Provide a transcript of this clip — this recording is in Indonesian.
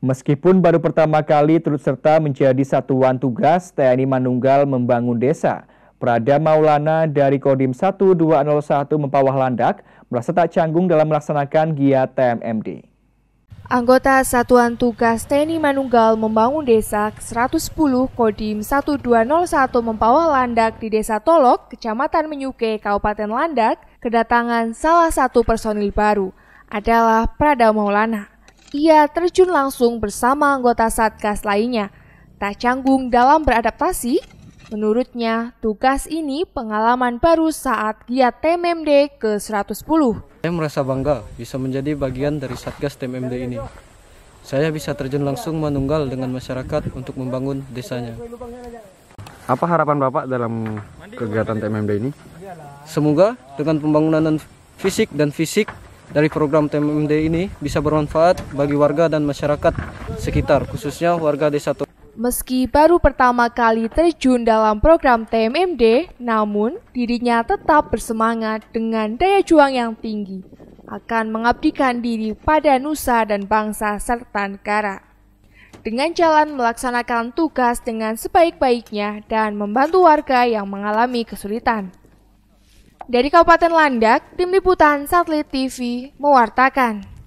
Meskipun baru pertama kali turut serta menjadi satuan tugas TNI Manunggal membangun desa, Prada Maulana dari Kodim 1201 Mempawah Landak merasa tak canggung dalam melaksanakan giat TMMD. Anggota Satuan Tugas TNI Manunggal membangun desa 110 Kodim 1201 Mempawah Landak di Desa Tolok, Kecamatan Menyuke, Kabupaten Landak, kedatangan salah satu personil baru adalah Prada Maulana ia terjun langsung bersama anggota Satgas lainnya. Tak canggung dalam beradaptasi, menurutnya tugas ini pengalaman baru saat giat TMMD ke-110. Saya merasa bangga bisa menjadi bagian dari Satgas TMMD ini. Saya bisa terjun langsung menunggal dengan masyarakat untuk membangun desanya. Apa harapan Bapak dalam kegiatan TMMD ini? Semoga dengan pembangunan fisik dan fisik dari program TMMD ini bisa bermanfaat bagi warga dan masyarakat sekitar, khususnya warga desa Tuk. Meski baru pertama kali terjun dalam program TMMD, namun dirinya tetap bersemangat dengan daya juang yang tinggi, akan mengabdikan diri pada nusa dan bangsa serta negara. Dengan jalan melaksanakan tugas dengan sebaik-baiknya dan membantu warga yang mengalami kesulitan. Dari Kabupaten Landak, Tim Liputan Satelit TV mewartakan.